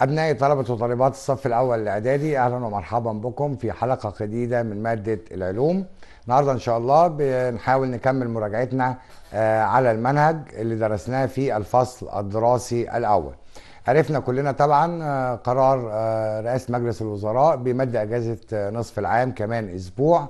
أبناء طلبة وطالبات الصف الأول الإعدادي أهلا ومرحبا بكم في حلقة جديدة من مادة العلوم النهاردة إن شاء الله بنحاول نكمل مراجعتنا آه، على المنهج اللي درسناه في الفصل الدراسي الأول عرفنا كلنا طبعا آه، قرار آه، رئاسة مجلس الوزراء بمد أجازة نصف العام كمان أسبوع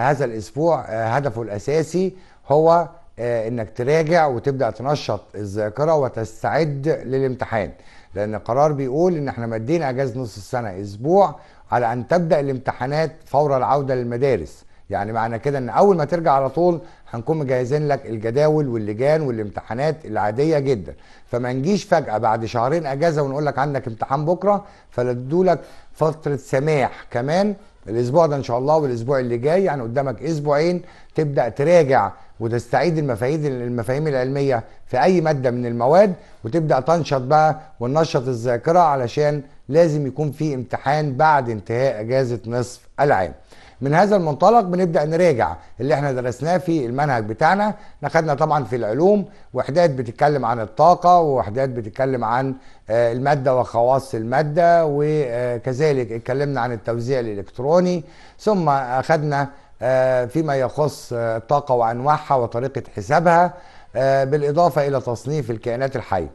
هذا الأسبوع هدفه الأساسي هو انك تراجع وتبدا تنشط الذاكره وتستعد للامتحان لان القرار بيقول ان احنا مدينا اجازه نص السنه اسبوع على ان تبدا الامتحانات فور العوده للمدارس يعني معنى كده ان اول ما ترجع على طول هنكون مجهزين لك الجداول واللجان والامتحانات العاديه جدا فما نجيش فجاه بعد شهرين اجازه ونقول لك عندك امتحان بكره لك فتره سماح كمان الاسبوع ده ان شاء الله والاسبوع اللي جاي يعني قدامك اسبوعين تبدا تراجع وتستعيد المفاهيم المفاهيم العلميه في اي ماده من المواد وتبدا تنشط بقى وننشط الذاكره علشان لازم يكون في امتحان بعد انتهاء اجازه نصف العام. من هذا المنطلق بنبدا نراجع اللي احنا درسناه في المنهج بتاعنا احنا طبعا في العلوم وحدات بتتكلم عن الطاقه ووحدات بتتكلم عن آه، الماده وخواص الماده وكذلك آه، اتكلمنا عن التوزيع الالكتروني ثم اخذنا آه، فيما يخص آه، الطاقة وأنواعها وطريقة حسابها آه، بالإضافة إلى تصنيف الكائنات الحية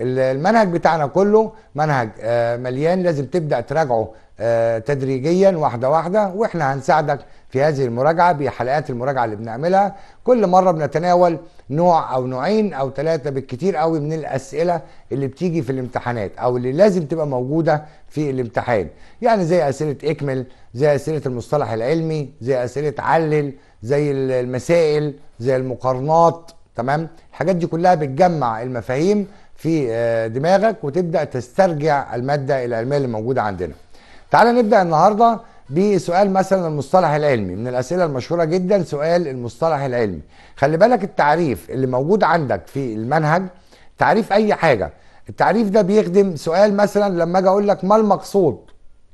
المنهج بتاعنا كله منهج مليان لازم تبدأ تراجعه تدريجيا واحدة واحدة وإحنا هنساعدك في هذه المراجعة بحلقات المراجعة اللي بنعملها كل مرة بنتناول نوع او نوعين او ثلاثه بالكثير قوي من الاسئله اللي بتيجي في الامتحانات او اللي لازم تبقى موجوده في الامتحان يعني زي اسئله اكمل زي اسئله المصطلح العلمي زي اسئله علل زي المسائل زي المقارنات تمام الحاجات دي كلها بتجمع المفاهيم في آه، دماغك وتبدا تسترجع الماده العلميه اللي موجوده عندنا تعال نبدا النهارده بسؤال مثلا المصطلح العلمي من الاسئله المشهوره جدا سؤال المصطلح العلمي خلي بالك التعريف اللي موجود عندك في المنهج تعريف اي حاجه التعريف ده بيخدم سؤال مثلا لما اجي اقول لك ما المقصود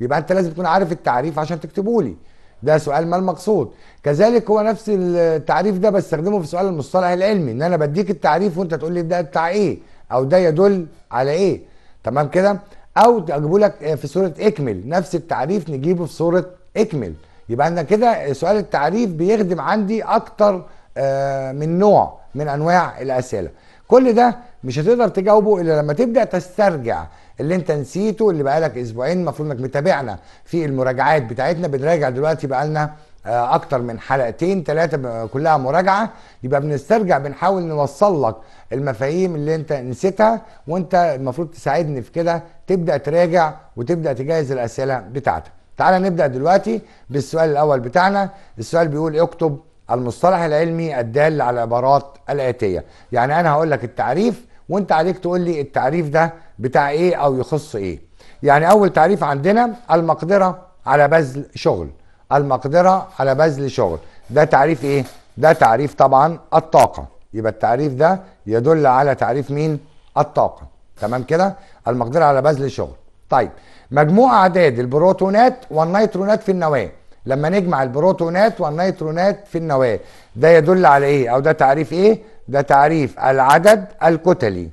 يبقى انت لازم تكون عارف التعريف عشان تكتبه لي ده سؤال ما المقصود كذلك هو نفس التعريف ده بستخدمه في سؤال المصطلح العلمي ان انا بديك التعريف وانت تقول لي ده بتاع ايه او ده يدل على ايه تمام كده او اجيبه لك آه، في صوره اكمل نفس التعريف نجيبه في صوره اكمل يبقى عندنا كده آه، سؤال التعريف بيخدم عندي اكتر آه، من نوع من انواع الاسئله كل ده مش هتقدر تجاوبه الا لما تبدا تسترجع اللي انت نسيته اللي بقالك اسبوعين المفروض انك متابعنا في المراجعات بتاعتنا بنراجع دلوقتي بقالنا آه، اكتر من حلقتين ثلاثه كلها مراجعه يبقى بنسترجع بنحاول نوصل لك المفاهيم اللي انت نسيتها وانت المفروض تساعدني في كده تبدا تراجع وتبدا تجهز الاسئله بتاعتك تعال نبدا دلوقتي بالسؤال الاول بتاعنا السؤال بيقول اكتب المصطلح العلمي الدال على العبارات الاتيه يعني انا هقول لك التعريف وانت عليك تقول لي التعريف ده بتاع ايه او يخص ايه يعني اول تعريف عندنا المقدره على بذل شغل المقدره على بذل شغل ده تعريف ايه ده تعريف طبعا الطاقه يبقى التعريف ده يدل على تعريف مين الطاقه تمام كده المقدره على بذل شغل طيب مجموع اعداد البروتونات والنيترونات في النواه لما نجمع البروتونات والنيترونات في النواه ده يدل على ايه او ده تعريف ايه ده تعريف العدد الكتلي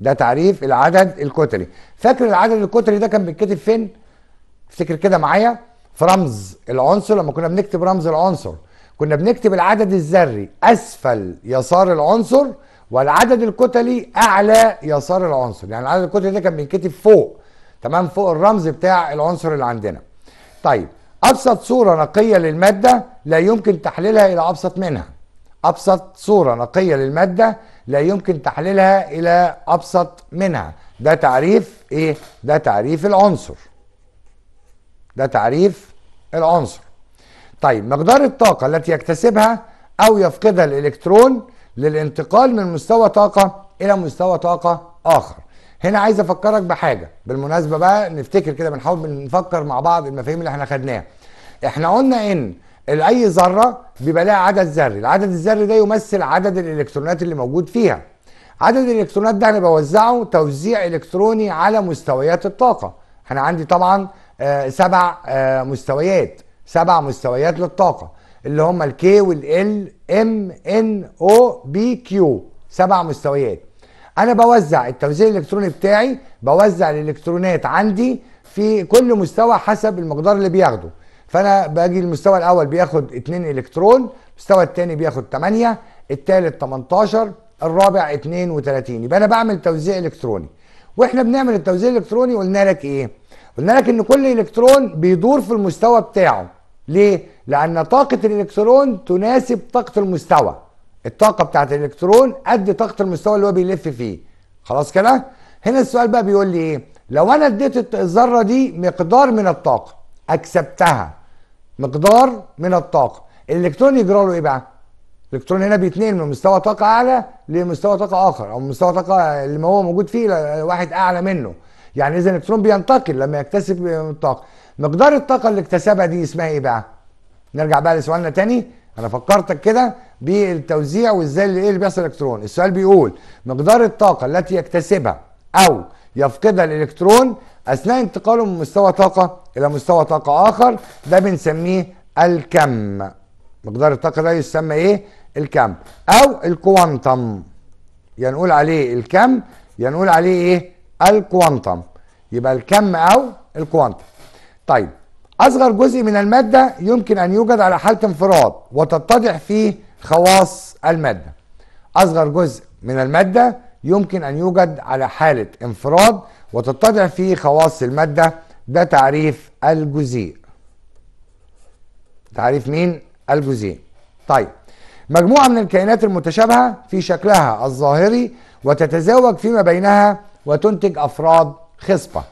ده تعريف العدد الكتلي فاكر العدد الكتلي ده كان بيتكتب فين افتكر كده معايا في رمز العنصر لما كنا بنكتب رمز العنصر كنا بنكتب العدد الذري اسفل يسار العنصر والعدد الكتلي اعلى يسار العنصر يعني العدد الكتلي ده كان بينكتب فوق تمام فوق الرمز بتاع العنصر اللي عندنا طيب ابسط صوره نقيه للماده لا يمكن تحليلها الى ابسط منها ابسط صوره نقيه للماده لا يمكن تحليلها الى ابسط منها ده تعريف ايه ده تعريف العنصر ده تعريف العنصر طيب مقدار الطاقة التي يكتسبها أو يفقدها الإلكترون للانتقال من مستوى طاقة إلى مستوى طاقة آخر هنا عايز أفكرك بحاجة بالمناسبة بقى نفتكر كده بنحاول نفكر مع بعض المفاهيم اللي احنا خدناها احنا قلنا إن اي ذره بيبقى لها عدد ذري العدد الذري ده يمثل عدد الالكترونات اللي موجود فيها عدد الالكترونات ده انا بوزعه توزيع الكتروني على مستويات الطاقه انا عندي طبعا آه، سبع آه، مستويات سبع مستويات للطاقه اللي هم الكي والال ام ان او بي كيو سبع مستويات انا بوزع التوزيع الالكتروني بتاعي بوزع الالكترونات عندي في كل مستوى حسب المقدار اللي بياخده فانا باجي المستوى الاول بياخد 2 الكترون المستوى الثاني بياخد 8 الثالث 18 الرابع 32 يبقى انا بعمل توزيع الكتروني واحنا بنعمل التوزيع الالكتروني قلنا لك ايه قلنا لك ان كل الكترون بيدور في المستوى بتاعه ليه لان طاقه الالكترون تناسب طاقه المستوى الطاقه بتاعه الالكترون قد طاقه المستوى اللي هو بيلف فيه خلاص كده هنا السؤال بقى بيقول لي ايه لو انا اديت الذره دي مقدار من الطاقه اكسبتها مقدار من الطاقه الالكترون يجرى له ايه بقى الالكترون هنا بيتنقل من مستوى طاقه اعلى لمستوى طاقه اخر او مستوى طاقه اللي ما هو موجود فيه لواحد اعلى منه يعني اذا الالكترون بينتقل لما يكتسب الطاقه مقدار الطاقه اللي اكتسبها دي اسمها ايه بقى نرجع بقى لسؤالنا تاني انا فكرتك كده بالتوزيع وازاي اللي ايه اللي بيحصل الالكترون السؤال بيقول مقدار الطاقه التي يكتسبها او يفقدها الالكترون اثناء انتقاله من مستوى طاقه الى مستوى طاقه اخر ده بنسميه الكم مقدار الطاقه ده يسمى ايه الكم او الكوانتم يعني نقول عليه الكم يعني نقول عليه ايه الكوانتم يبقى الكم او الكوانتم طيب اصغر جزء من الماده يمكن ان يوجد على حاله انفراد وتتضح فيه خواص الماده اصغر جزء من الماده يمكن ان يوجد على حاله انفراد وتتضح فيه خواص الماده ده تعريف الجزيء تعريف مين الجزيء طيب مجموعه من الكائنات المتشابهه في شكلها الظاهري وتتزاوج فيما بينها وتنتج أفراد خصبة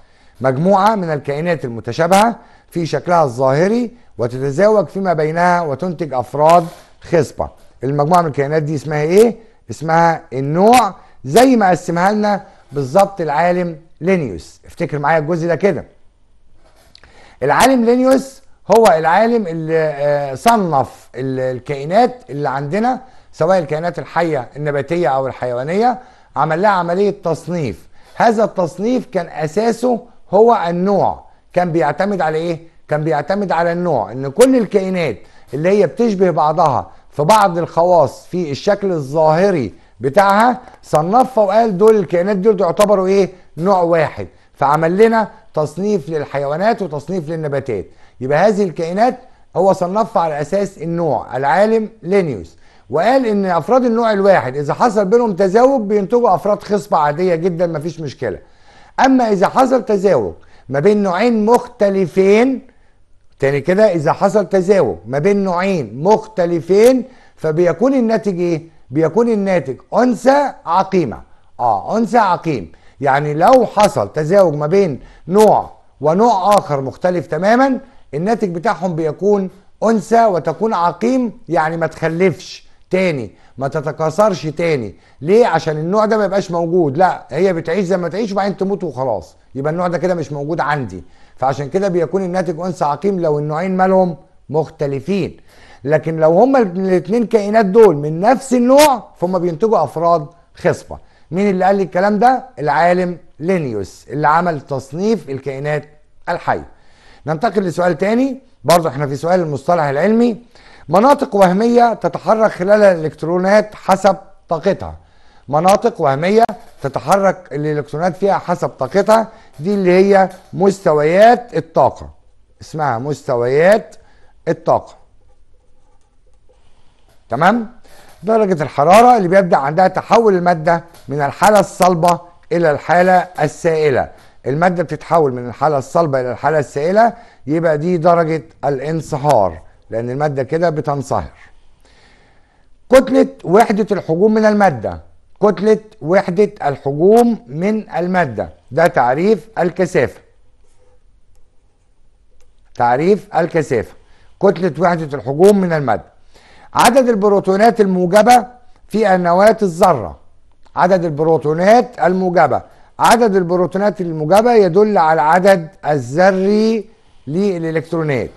مجموعة من الكائنات المتشابهة في شكلها الظاهري وتتزاوج فيما بينها وتنتج أفراد خصبة المجموعة من الكائنات دي اسمها إيه؟ اسمها النوع زي ما قسمها لنا بالظبط العالم لينيوس افتكر معايا الجزء ده كده العالم لينيوس هو العالم اللي آه، صنف الكائنات اللي عندنا سواء الكائنات الحيه النباتيه او الحيوانيه عمل لها عمليه تصنيف هذا التصنيف كان اساسه هو النوع كان بيعتمد على ايه كان بيعتمد على النوع ان كل الكائنات اللي هي بتشبه بعضها في بعض الخواص في الشكل الظاهري بتاعها صنفها وقال دول الكائنات دول يعتبروا ايه نوع واحد فعمل لنا تصنيف للحيوانات وتصنيف للنباتات يبقى هذه الكائنات هو صنفها على اساس النوع العالم لينيوس وقال ان افراد النوع الواحد اذا حصل بينهم تزاوج بينتجوا افراد خصبه عاديه جدا مفيش مشكله اما اذا حصل تزاوج ما بين نوعين مختلفين تاني كده اذا حصل تزاوج ما بين نوعين مختلفين فبيكون الناتج ايه بيكون الناتج انثى عقيمه اه انثى عقيم يعني لو حصل تزاوج ما بين نوع ونوع اخر مختلف تماما الناتج بتاعهم بيكون انثى وتكون عقيم يعني ما تخلفش تاني ما تتكاثرش تاني ليه عشان النوع ده ما يبقاش موجود لا هي بتعيش زي ما تعيش وبعدين تموت وخلاص يبقى النوع ده كده مش موجود عندي فعشان كده بيكون الناتج انثى عقيم لو النوعين مالهم مختلفين لكن لو هما الاثنين كائنات دول من نفس النوع فهم بينتجوا افراد خصبه مين اللي قال لي الكلام ده العالم لينيوس اللي عمل تصنيف الكائنات الحيه ننتقل لسؤال تاني برضه احنا في سؤال المصطلح العلمي مناطق وهمية تتحرك خلال الإلكترونات حسب طاقتها مناطق وهمية تتحرك الإلكترونات فيها حسب طاقتها دي اللي هي مستويات الطاقة اسمها مستويات الطاقة تمام درجة الحرارة اللي بيبدأ عندها تحول المادة من الحالة الصلبة إلى الحالة السائلة المادة بتتحول من الحالة الصلبة إلى الحالة السائلة يبقى دي درجة الانصهار لأن المادة كده بتنصهر كتلة وحدة الحجوم من المادة كتلة وحدة الحجوم من المادة ده تعريف الكثافة تعريف الكثافة كتلة وحدة الحجوم من المادة عدد البروتونات الموجبة في النواة الذرة عدد البروتونات الموجبة عدد البروتونات الموجبة يدل على العدد الذري للإلكترونات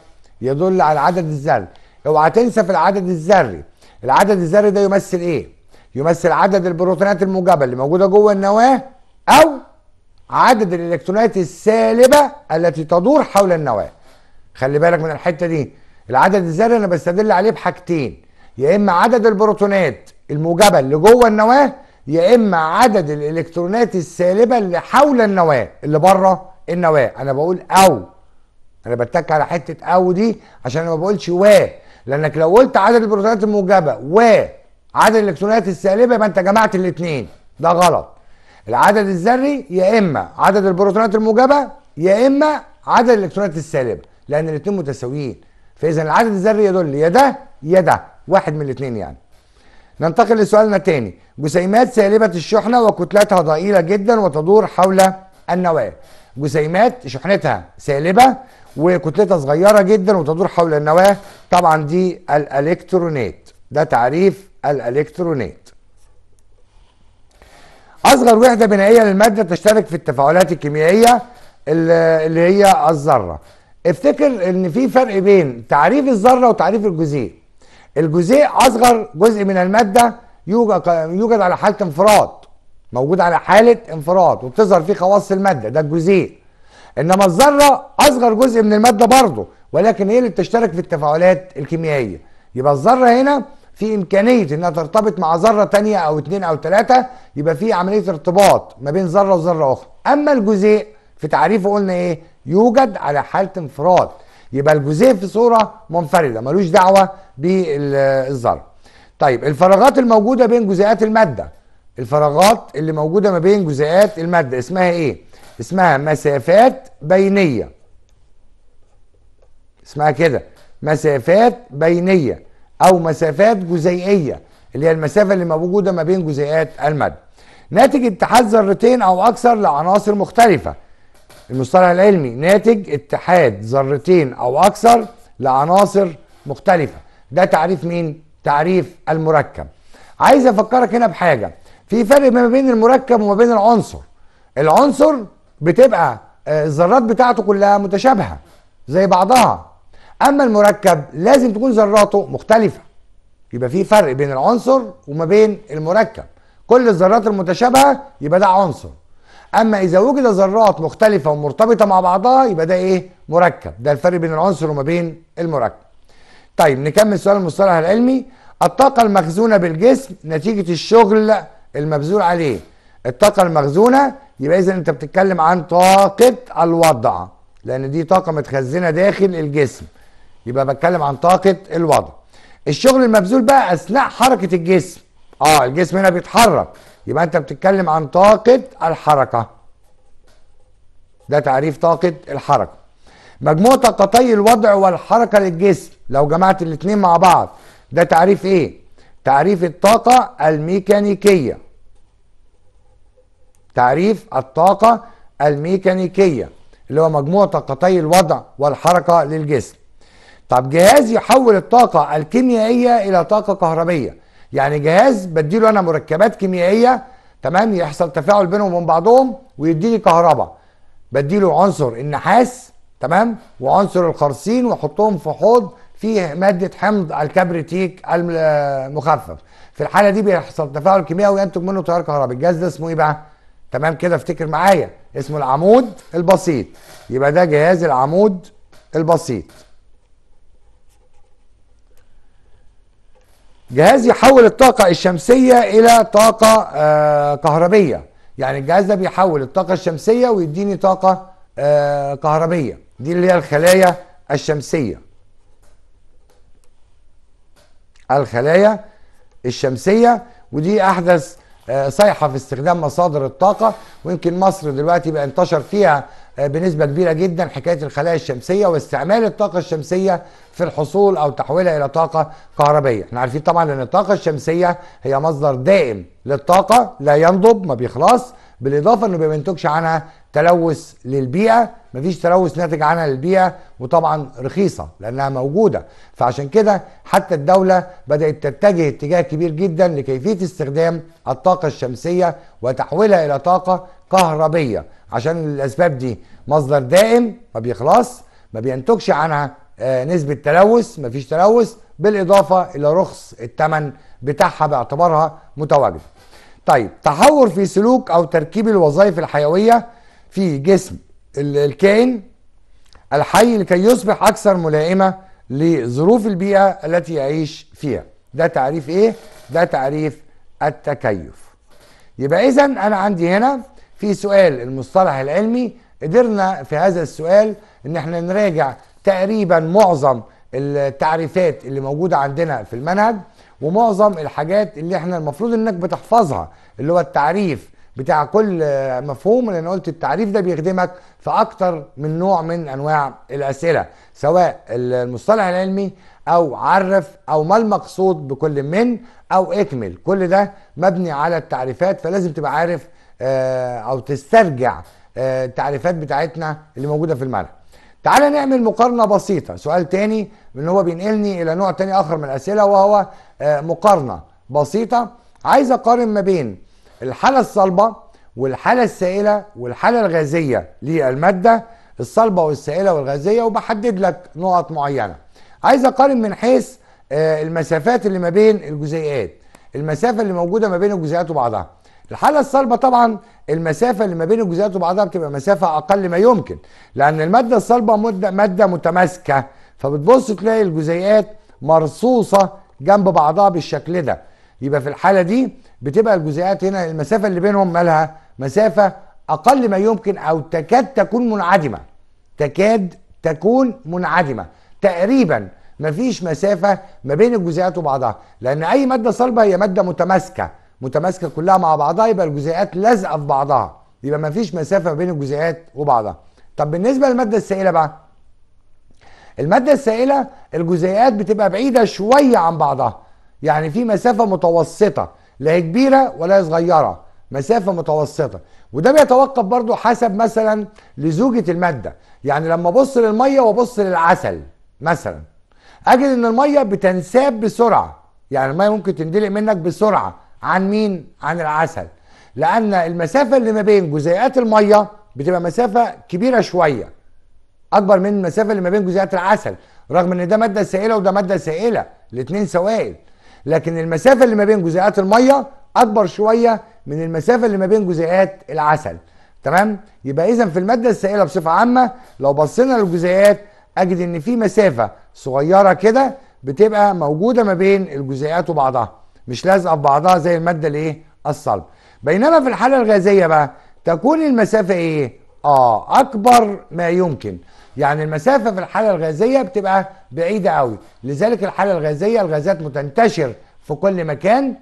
يدل على العدد الذري اوعى تنسى في العدد الذري العدد الذري ده يمثل ايه يمثل عدد البروتونات الموجبه اللي موجوده جوه النواه او عدد الالكترونات السالبه التي تدور حول النواه خلي بالك من الحته دي العدد الذري انا بستدل عليه بحاجتين يا اما عدد البروتونات الموجبه اللي جوه النواه يا اما عدد الالكترونات السالبه اللي حول النواه اللي بره النواه انا بقول او انا بتك على حته او دي عشان انا ما بقولش و لانك لو قلت عدد البروتونات الموجبه و عدد الالكترونات السالبه يبقى انت جمعت الاثنين ده غلط العدد الذري يا اما عدد البروتونات الموجبه يا اما عدد الالكترونات السالبه لان الاثنين متساويين فاذا العدد الذري يدل يا ده يا ده واحد من الاثنين يعني ننتقل لسؤالنا تاني جسيمات سالبه الشحنه وكتلتها ضئيله جدا وتدور حول النواه جسيمات شحنتها سالبه وكتلتها صغيره جدا وتدور حول النواه طبعا دي الالكترونات ده تعريف الالكترونات اصغر وحده بنائيه للماده تشترك في التفاعلات الكيميائيه اللي هي الذره افتكر ان في فرق بين تعريف الذره وتعريف الجزيء الجزيء اصغر جزء من الماده يوجد على حاله انفراد موجود على حاله انفراد وبتظهر فيه خواص الماده ده الجزيء انما الذره اصغر جزء من الماده برضه ولكن هي اللي بتشترك في التفاعلات الكيميائيه يبقى الذره هنا في امكانيه انها ترتبط مع ذره تانية او اتنين او تلاته يبقى في عمليه ارتباط ما بين ذره وذره اخرى اما الجزيء في تعريفه قلنا ايه يوجد على حاله انفراد يبقى الجزيء في صوره منفرده ملوش دعوه بالذره طيب الفراغات الموجوده بين جزيئات الماده الفراغات اللي موجوده ما بين جزيئات الماده اسمها ايه اسمها مسافات بينيه اسمها كده مسافات بينيه او مسافات جزيئيه اللي هي المسافه اللي موجوده ما بين جزيئات الماده ناتج اتحاد ذرتين او اكثر لعناصر مختلفه المصطلح العلمي ناتج اتحاد ذرتين او اكثر لعناصر مختلفه ده تعريف مين تعريف المركب عايز افكرك هنا بحاجه في فرق ما بين المركب وما بين العنصر العنصر بتبقى آه، الذرات بتاعته كلها متشابهه زي بعضها اما المركب لازم تكون ذراته مختلفه يبقى في فرق بين العنصر وما بين المركب كل الذرات المتشابهه يبقى ده عنصر اما اذا وجد ذرات مختلفه ومرتبطه مع بعضها يبقى ده ايه مركب ده الفرق بين العنصر وما بين المركب طيب نكمل سؤال المصطلح العلمي الطاقه المخزونه بالجسم نتيجه الشغل المبذول عليه الطاقه المخزونه يبقى اذا انت بتتكلم عن طاقه الوضع لان دي طاقه متخزنه داخل الجسم يبقى بتكلم عن طاقه الوضع الشغل المبذول بقى اثناء حركه الجسم اه الجسم هنا بيتحرك يبقى انت بتتكلم عن طاقه الحركه ده تعريف طاقه الحركه مجموع طاقتي الوضع والحركه للجسم لو جمعت الاثنين مع بعض ده تعريف ايه تعريف الطاقه الميكانيكيه تعريف الطاقة الميكانيكية اللي هو مجموع طاقتي الوضع والحركة للجسم طب جهاز يحول الطاقة الكيميائية إلى طاقة كهربية يعني جهاز بديله أنا مركبات كيميائية تمام يحصل تفاعل بينهم وبين بعضهم ويديني كهرباء بديله عنصر النحاس تمام وعنصر الخرسين واحطهم في حوض فيه مادة حمض الكبريتيك المخفف في الحالة دي بيحصل تفاعل كيميائي وينتج منه تيار كهربي الجهاز ده اسمه ايه بقى؟ تمام كده افتكر معايا اسمه العمود البسيط يبقى ده جهاز العمود البسيط جهاز يحول الطاقة الشمسية إلى طاقة آه كهربية يعني الجهاز ده بيحول الطاقة الشمسية ويديني طاقة آه كهربية دي اللي هي الخلايا الشمسية الخلايا الشمسية ودي أحدث صيحه آه، في استخدام مصادر الطاقه ويمكن مصر دلوقتي بقى انتشر فيها آه، بنسبة كبيرة جدا حكاية الخلايا الشمسية واستعمال الطاقة الشمسية في الحصول أو تحويلها إلى طاقة كهربية احنا عارفين طبعا أن الطاقة الشمسية هي مصدر دائم للطاقة لا ينضب ما بيخلص بالإضافة أنه ما بينتجش عنها تلوث للبيئة مفيش تلوث ناتج عنها للبيئة وطبعا رخيصة لأنها موجودة فعشان كده حتى الدولة بدأت تتجه اتجاه كبير جدا لكيفية استخدام الطاقة الشمسية وتحويلها إلى طاقة كهربية عشان الاسباب دي مصدر دائم ما بيخلص ما بينتجش عنها آه، نسبه تلوث ما فيش تلوث بالاضافه الى رخص الثمن بتاعها باعتبارها متواجده. طيب تحور في سلوك او تركيب الوظائف الحيويه في جسم الكائن الحي لكي يصبح اكثر ملائمه لظروف البيئه التي يعيش فيها. ده تعريف ايه؟ ده تعريف التكيف. يبقى اذا انا عندي هنا في سؤال المصطلح العلمي قدرنا في هذا السؤال ان احنا نراجع تقريبا معظم التعريفات اللي موجودة عندنا في المنهج ومعظم الحاجات اللي احنا المفروض انك بتحفظها اللي هو التعريف بتاع كل مفهوم اللي انا قلت التعريف ده بيخدمك في اكتر من نوع من انواع الاسئله سواء المصطلح العلمي او عرف او ما المقصود بكل من او اكمل كل ده مبني على التعريفات فلازم تبقى عارف آه، او تسترجع آه، التعريفات بتاعتنا اللي موجوده في الملعب. تعال نعمل مقارنه بسيطه سؤال تاني ان هو بينقلني الى نوع تاني اخر من الاسئله وهو آه، مقارنه بسيطه عايز اقارن ما بين الحاله الصلبه والحاله السائله والحاله الغازيه للماده الصلبه والسائله والغازيه وبحدد لك نقط معينه عايز اقارن من حيث المسافات اللي ما بين الجزيئات المسافه اللي موجوده ما بين الجزيئات وبعضها الحاله الصلبه طبعا المسافه اللي ما بين الجزيئات وبعضها بتبقى مسافه اقل ما يمكن لان الماده الصلبه ماده, مادة متماسكه فبتبص تلاقي الجزيئات مرصوصه جنب بعضها بالشكل ده يبقى في الحاله دي بتبقى الجزيئات هنا المسافه اللي بينهم مالها مسافه اقل ما يمكن او تكاد تكون منعدمه تكاد تكون منعدمه تقريبا مفيش مسافه ما بين الجزيئات وبعضها لان اي ماده صلبه هي ماده متماسكه متماسكه كلها مع بعضها يبقى الجزيئات لازقه في بعضها يبقى ما فيش مسافه بين الجزيئات وبعضها طب بالنسبه للماده السائله بقى الماده السائله الجزيئات بتبقى بعيده شويه عن بعضها يعني في مسافه متوسطه لا هي كبيره ولا هي صغيره مسافه متوسطه وده بيتوقف برضو حسب مثلا لزوجه الماده يعني لما ابص للميه وابص للعسل مثلا اجد ان الميه بتنساب بسرعه يعني الميه ممكن تندلق منك بسرعه عن مين؟ عن العسل لأن المسافة اللي ما بين جزيئات المية بتبقى مسافة كبيرة شوية أكبر من المسافة اللي ما بين جزيئات العسل رغم إن ده مادة سائلة وده مادة سائلة الاتنين سوائل لكن المسافة اللي ما بين جزيئات المية أكبر شوية من المسافة اللي ما بين جزيئات العسل تمام؟ يبقى إذا في المادة السائلة بصفة عامة لو بصينا للجزيئات أجد إن في مسافة صغيرة كده بتبقى موجودة ما بين الجزيئات وبعضها مش لازقه في بعضها زي الماده الايه الصلب بينما في الحاله الغازيه بقى تكون المسافه ايه اه اكبر ما يمكن يعني المسافه في الحاله الغازيه بتبقى بعيده قوي لذلك الحاله الغازيه الغازات متنتشر في كل مكان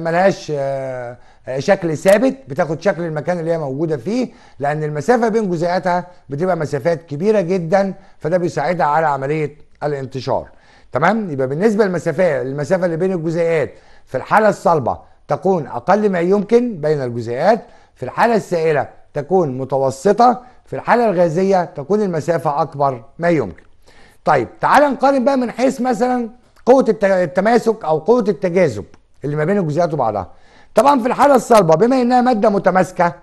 ملهاش آه، شكل ثابت بتاخد شكل المكان اللي هي موجوده فيه لان المسافه بين جزيئاتها بتبقى مسافات كبيره جدا فده بيساعدها على عمليه الانتشار تمام يبقى بالنسبه للمسافه المسافه اللي بين الجزيئات في الحاله الصلبه تكون اقل ما يمكن بين الجزيئات في الحاله السائله تكون متوسطه في الحاله الغازيه تكون المسافه اكبر ما يمكن طيب تعال نقارن بقى من حيث مثلا قوه التماسك او قوه التجاذب اللي ما بين الجزيئات وبعضها طبعا في الحاله الصلبه بما انها ماده متماسكه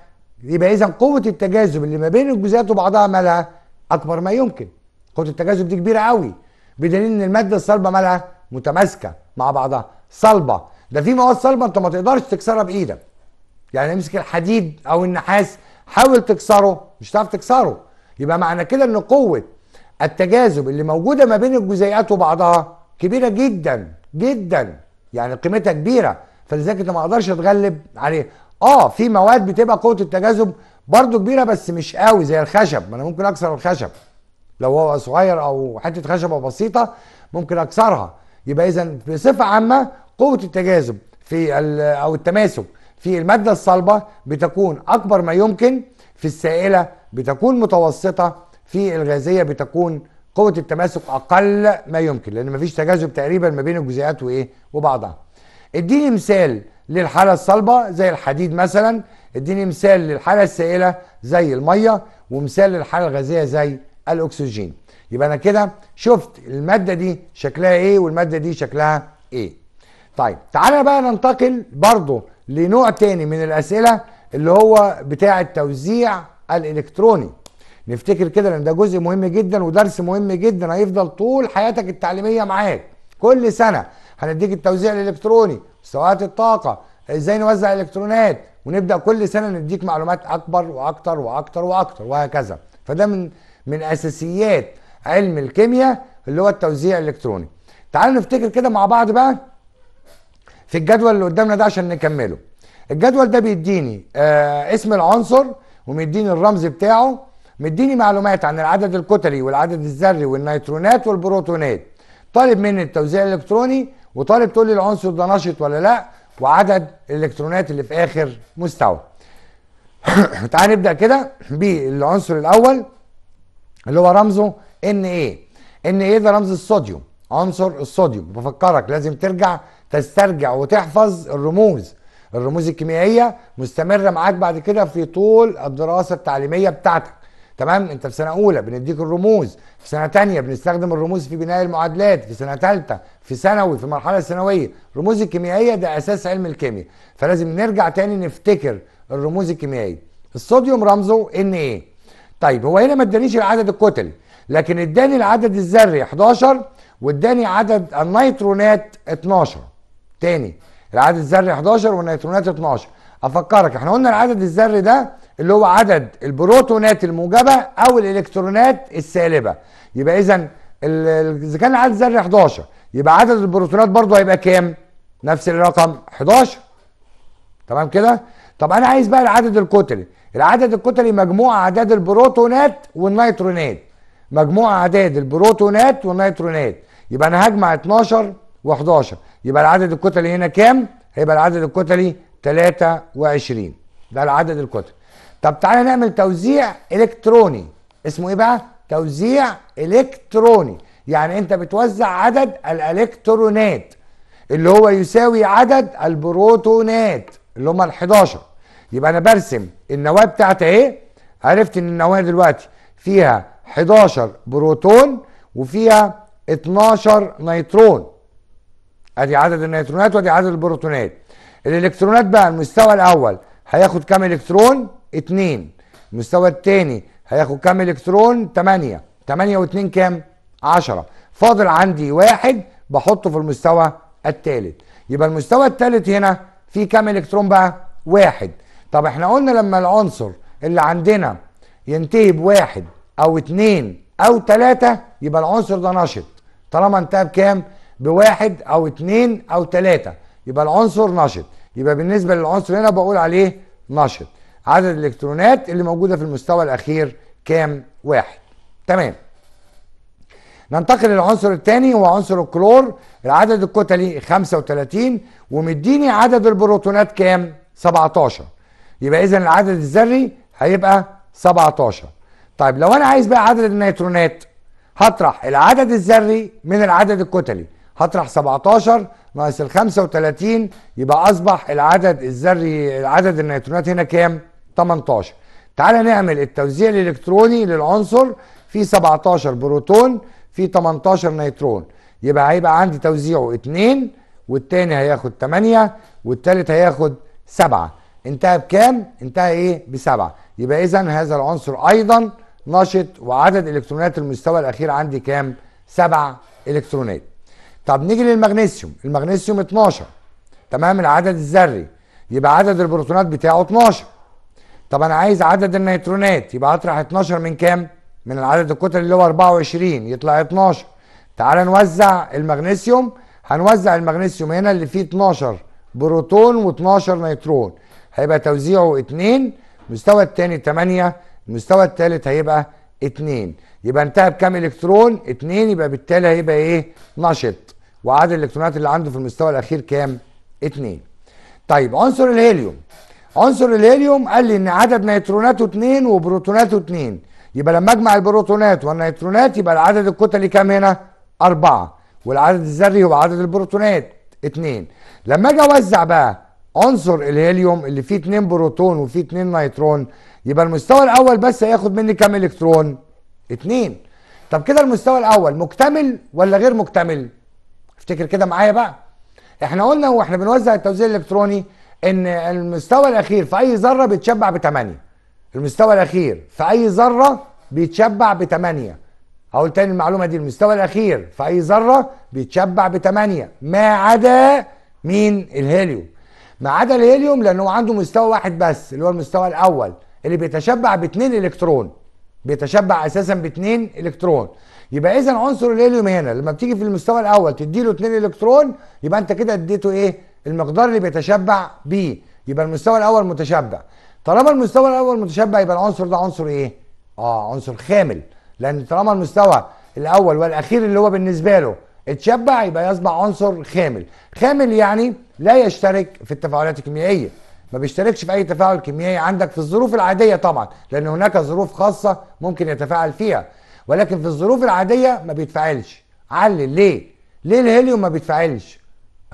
يبقى اذا قوه التجاذب اللي ما بين الجزيئات وبعضها مالها اكبر ما يمكن قوه التجاذب دي كبيره قوي بدليل ان الماده الصلبه مالها متماسكه مع بعضها صلبه ده في مواد صلبه انت ما تقدرش تكسرها بايدك يعني امسك الحديد او النحاس حاول تكسره مش هتعرف تكسره يبقى معنى كده ان قوه التجاذب اللي موجوده ما بين الجزيئات وبعضها كبيره جدا جدا يعني قيمتها كبيره فلذلك انت ما اقدرش اتغلب عليه اه في مواد بتبقى قوه التجاذب برضو كبيره بس مش قوي زي الخشب ما انا ممكن اكسر الخشب لو هو صغير او حته خشبه بسيطه ممكن اكسرها يبقى اذا بصفه عامه قوه التجاذب في او التماسك في الماده الصلبه بتكون اكبر ما يمكن في السائله بتكون متوسطه في الغازيه بتكون قوه التماسك اقل ما يمكن لان مفيش تجاذب تقريبا ما بين الجزيئات وايه وبعضها اديني مثال للحاله الصلبه زي الحديد مثلا اديني مثال للحاله السائله زي الميه ومثال للحاله الغازيه زي الاكسجين يبقى انا كده شفت الماده دي شكلها ايه والماده دي شكلها ايه طيب تعالى بقى ننتقل برضو لنوع تاني من الاسئله اللي هو بتاع التوزيع الالكتروني نفتكر كده لان ده جزء مهم جدا ودرس مهم جدا هيفضل طول حياتك التعليميه معاك كل سنه هنديك التوزيع الالكتروني مستويات الطاقه ازاي نوزع الالكترونات ونبدا كل سنه نديك معلومات اكبر واكتر واكتر واكتر وهكذا فده من من اساسيات علم الكيمياء اللي هو التوزيع الالكتروني تعالوا نفتكر كده مع بعض بقى في الجدول اللي قدامنا ده عشان نكمله الجدول ده بيديني آه اسم العنصر ومديني الرمز بتاعه مديني معلومات عن العدد الكتلي والعدد الذري والنيترونات والبروتونات طالب مني التوزيع الالكتروني وطالب تقول لي العنصر ده نشط ولا لا وعدد الالكترونات اللي في اخر مستوى تعال نبدا كده بالعنصر الاول اللي هو رمزه ان اي ان اي ده رمز الصوديوم عنصر الصوديوم بفكرك لازم ترجع تسترجع وتحفظ الرموز الرموز الكيميائيه مستمره معاك بعد كده في طول الدراسه التعليميه بتاعتك تمام انت في سنه اولى بنديك الرموز في سنه تانية بنستخدم الرموز في بناء المعادلات في سنه ثالثه في ثانوي في المرحله الثانويه الرموز الكيميائيه ده اساس علم الكيمياء فلازم نرجع تاني نفتكر الرموز الكيميائيه الصوديوم رمزه ان ايه طيب هو هنا ما ادانيش العدد الكتلي لكن اداني العدد الذري 11 واداني عدد النيترونات 12 تاني العدد الذري 11 والنيترونات 12 افكرك احنا قلنا العدد الذري ده اللي هو عدد البروتونات الموجبه او الالكترونات السالبه يبقى اذا اذا كان العدد الذري 11 يبقى عدد البروتونات برضه هيبقى كام نفس الرقم 11 تمام كده طب انا عايز بقى العدد الكتلي العدد الكتلي مجموع اعداد البروتونات والنيترونات مجموع اعداد البروتونات والنيترونات يبقى انا هجمع 12 و11 يبقى العدد الكتلي هنا كام هيبقى العدد الكتلي 23 ده العدد الكتلي طب تعالى نعمل توزيع الكتروني اسمه ايه بقى توزيع الكتروني يعني انت بتوزع عدد الالكترونات اللي هو يساوي عدد البروتونات اللي هم ال11 يبقى انا برسم النواه بتاعتي ايه عرفت ان النواه دلوقتي فيها 11 بروتون وفيها 12 نيترون ادي عدد النيترونات وادي عدد البروتونات الالكترونات بقى المستوى الاول هياخد كام الكترون 2 المستوى الثاني هياخد كام الكترون 8 8 و2 كام 10 فاضل عندي واحد بحطه في المستوى الثالث يبقى المستوى الثالث هنا فيه كام الكترون بقى واحد طب احنا قلنا لما العنصر اللي عندنا ينتهي بواحد او اتنين او تلاتة يبقى العنصر ده نشط طالما انتهى بكام بواحد او اتنين او تلاتة يبقى العنصر نشط يبقى بالنسبة للعنصر هنا بقول عليه نشط عدد الالكترونات اللي موجودة في المستوى الاخير كام واحد تمام ننتقل للعنصر الثاني هو عنصر الكلور العدد الكتلي 35 ومديني عدد البروتونات كام 17 يبقى اذا العدد الذري هيبقى 17 طيب لو انا عايز بقى عدد النيترونات هطرح العدد الذري من العدد الكتلي هطرح 17 ناقص ال 35 يبقى اصبح العدد الذري عدد النيترونات هنا كام 18 تعالى نعمل التوزيع الالكتروني للعنصر في 17 بروتون في 18 نيترون يبقى هيبقى عندي توزيعه 2 والتاني هياخد 8 والتالت هياخد 7 انتهى بكام؟ انتهى ايه؟ بسبعة يبقى اذا هذا العنصر ايضا نشط وعدد الكترونات المستوى الاخير عندي كام؟ سبع الكترونات. طب نيجي للمغنيسيوم، المغنيسيوم 12 تمام العدد الذري يبقى عدد البروتونات بتاعه 12 طب انا عايز عدد النيترونات يبقى هطرح 12 من كام؟ من العدد الكتل اللي هو 24 يطلع 12 تعال نوزع المغنيسيوم هنوزع المغنيسيوم هنا اللي فيه 12 بروتون و12 نيترون هيبقى توزيعه 2 المستوى الثاني 8 المستوى الثالث هيبقى 2 يبقى انتهى بكام الكترون 2 يبقى بالتالي هيبقى ايه نشط وعدد الالكترونات اللي عنده في المستوى الاخير كام 2 طيب عنصر الهيليوم عنصر الهيليوم قال لي ان عدد نيتروناته 2 وبروتوناته 2 يبقى لما اجمع البروتونات والنيترونات يبقى العدد الكتلي كام هنا أربعة والعدد الذري هو عدد البروتونات 2 لما اجي اوزع بقى عنصر الهيليوم اللي فيه اتنين بروتون وفيه اتنين نيترون يبقى المستوى الاول بس هياخد مني كام الكترون اتنين طب كده المستوى الاول مكتمل ولا غير مكتمل افتكر كده معايا بقى احنا قلنا واحنا بنوزع التوزيع الالكتروني ان المستوى الاخير في اي ذره بيتشبع ب 8 المستوى الاخير في اي ذره بيتشبع ب 8 هقول تاني المعلومه دي المستوى الاخير في اي ذره بيتشبع ب 8 ما عدا مين الهيليوم ما عدا الهيليوم لان هو عنده مستوى واحد بس اللي هو المستوى الاول اللي بيتشبع باثنين الكترون بيتشبع اساسا باثنين الكترون يبقى اذا عنصر الهيليوم هنا لما بتيجي في المستوى الاول تدي له 2 الكترون يبقى انت كده اديته ايه المقدار اللي بيتشبع بيه يبقى المستوى الاول متشبع طالما المستوى الاول متشبع يبقى العنصر ده عنصر ايه اه عنصر خامل لان طالما المستوى الاول والاخير اللي هو بالنسبه له اتشبع يبقى يصبح عنصر خامل خامل يعني لا يشترك في التفاعلات الكيميائيه ما بيشتركش في اي تفاعل كيميائي عندك في الظروف العاديه طبعا لان هناك ظروف خاصه ممكن يتفاعل فيها ولكن في الظروف العاديه ما بيتفاعلش علل ليه ليه الهيليوم ما بيتفاعلش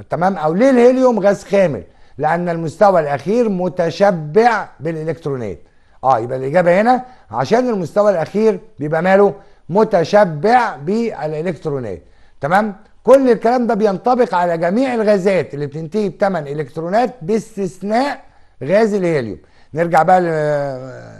تمام او ليه الهيليوم غاز خامل لان المستوى الاخير متشبع بالالكترونات اه يبقى الاجابه هنا عشان المستوى الاخير بيبقى ماله متشبع بالالكترونات تمام كل الكلام ده بينطبق على جميع الغازات اللي بتنتهي بثمان الكترونات باستثناء غاز الهيليوم نرجع بقى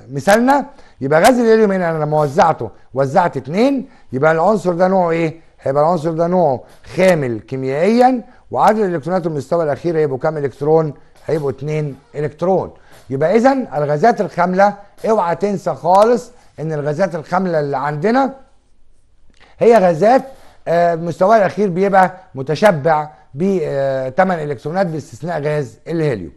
لمثالنا يبقى غاز الهيليوم هنا انا لما وزعته وزعت اتنين يبقى العنصر ده نوعه ايه؟ هيبقى العنصر ده نوعه خامل كيميائيا وعدد الالكترونات المستوى الاخير هيبقوا كام الكترون؟ هيبقوا اثنين الكترون يبقى اذا الغازات الخامله اوعى تنسى خالص ان الغازات الخامله اللي عندنا هي غازات آه، مستواه الاخير بيبقى متشبع بثمان الكترونات باستثناء غاز الهيليوم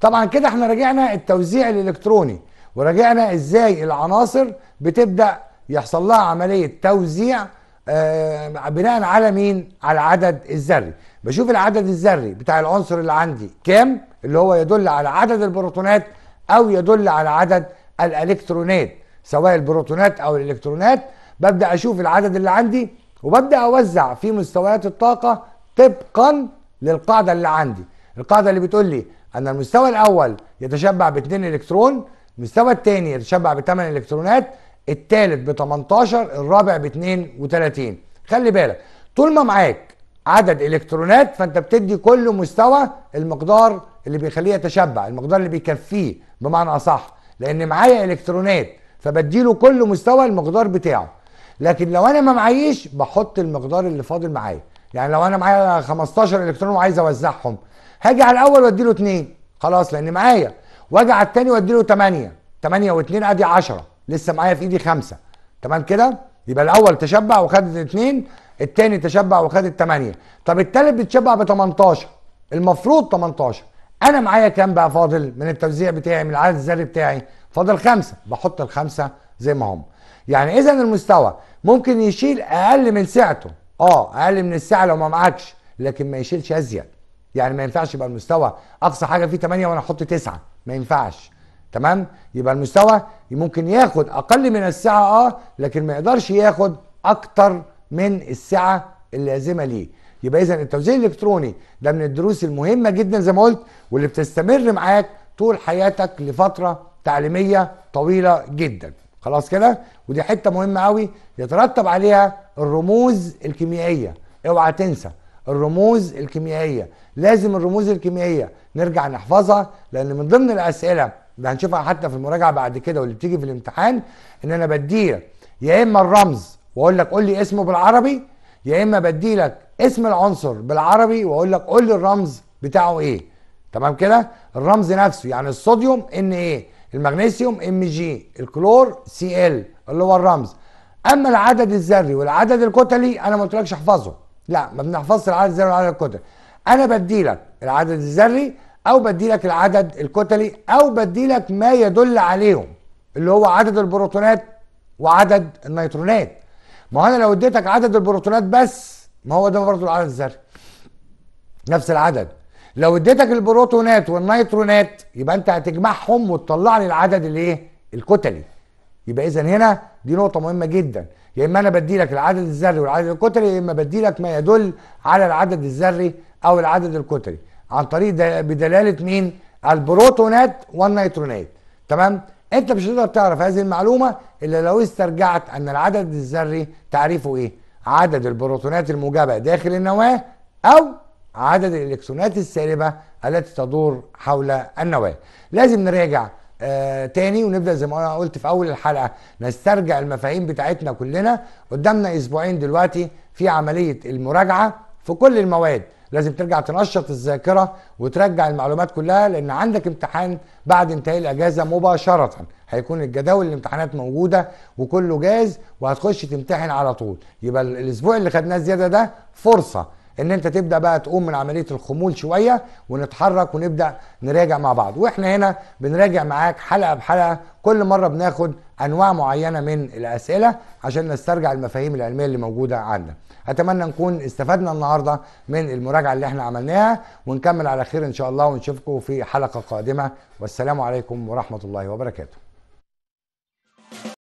طبعا كده احنا راجعنا التوزيع الالكتروني وراجعنا ازاي العناصر بتبدا يحصل لها عمليه توزيع آه، بناء على مين على العدد الذري بشوف العدد الذري بتاع العنصر اللي عندي كام اللي هو يدل على عدد البروتونات او يدل على عدد الالكترونات سواء البروتونات او الالكترونات ببدا اشوف العدد اللي عندي وببدا اوزع في مستويات الطاقه طبقا للقاعده اللي عندي القاعده اللي بتقول لي ان المستوى الاول يتشبع ب 2 الكترون المستوى الثاني يتشبع ب 8 الكترونات الثالث ب 18 الرابع ب 32 خلي بالك طول ما معاك عدد الكترونات فانت بتدي كل مستوى المقدار اللي بيخليه يتشبع المقدار اللي بيكفيه بمعنى اصح لان معايا الكترونات فبديله كل مستوى المقدار بتاعه لكن لو انا ما معيش بحط المقدار اللي فاضل معايا يعني لو انا معايا 15 الكترون وعايز اوزعهم هاجي على الاول واديله 2 خلاص لان معايا واجي على الثاني واديله 8 8 و2 ادي 10 لسه معايا في ايدي 5 تمام كده يبقى الاول تشبع وخد الاثنين الثاني تشبع وخد الثمانيه طب الثالث بيتشبع ب 18 المفروض 18 انا معايا كام بقى فاضل من التوزيع بتاعي من العدد الذري بتاعي فاضل خمسه بحط الخمسه زي ما هم يعني اذا المستوى ممكن يشيل اقل من سعته اه اقل من السعه لو ما معكش لكن ما يشيلش ازيد يعني ما ينفعش يبقى المستوى اقصى حاجه فيه 8 وانا احط 9 ما ينفعش تمام يبقى المستوى ممكن ياخد اقل من السعه اه لكن ما يقدرش ياخد اكتر من السعه اللازمه ليه يبقى اذا التوزيع الالكتروني ده من الدروس المهمه جدا زي ما قلت واللي بتستمر معاك طول حياتك لفتره تعليميه طويله جدا خلاص كده ودي حته مهمه قوي يترتب عليها الرموز الكيميائيه اوعى تنسى الرموز الكيميائيه لازم الرموز الكيميائيه نرجع نحفظها لان من ضمن الاسئله اللي هنشوفها حتى في المراجعه بعد كده واللي بتيجي في الامتحان ان انا بديلك يا اما الرمز واقول لك قول لي اسمه بالعربي يا اما بديلك اسم العنصر بالعربي واقول لك قول لي الرمز بتاعه ايه تمام كده الرمز نفسه يعني الصوديوم ان ايه المغنيسيوم ام جي الكلور سي ال اللي هو الرمز اما العدد الذري والعدد الكتلي انا ما قلتلكش احفظه لا ما بنحفظش العدد الذري والعدد الكتلي انا بديلك العدد الذري او بديلك العدد الكتلي او بديلك ما يدل عليهم اللي هو عدد البروتونات وعدد النيترونات ما انا لو اديتك عدد البروتونات بس ما هو ده برضه العدد الذري نفس العدد لو اديتك البروتونات والنيترونات يبقى انت هتجمعهم وتطلع لي العدد الايه الكتلي يبقى اذا هنا دي نقطه مهمه جدا يا اما انا بدي لك العدد الذري والعدد الكتلي يا اما بدي لك ما يدل على العدد الذري او العدد الكتلي عن طريق بدلاله مين البروتونات والنيترونات تمام انت مش هتقدر تعرف هذه المعلومه الا لو استرجعت ان العدد الذري تعريفه ايه عدد البروتونات الموجبه داخل النواه او عدد الالكترونات السالبه التي تدور حول النواه لازم نراجع آه تاني ونبدا زي ما انا قلت في اول الحلقه نسترجع المفاهيم بتاعتنا كلنا قدامنا اسبوعين دلوقتي في عمليه المراجعه في كل المواد لازم ترجع تنشط الذاكره وترجع المعلومات كلها لان عندك امتحان بعد انتهاء الاجازه مباشره هيكون الجداول الامتحانات موجوده وكله جاهز وهتخش تمتحن على طول يبقى الاسبوع اللي خدناه زياده ده فرصه ان انت تبدا بقى تقوم من عمليه الخمول شويه ونتحرك ونبدا نراجع مع بعض واحنا هنا بنراجع معاك حلقه بحلقه كل مره بناخد انواع معينه من الاسئله عشان نسترجع المفاهيم العلميه اللي موجوده عندنا اتمنى نكون استفدنا النهارده من المراجعه اللي احنا عملناها ونكمل على خير ان شاء الله ونشوفكم في حلقه قادمه والسلام عليكم ورحمه الله وبركاته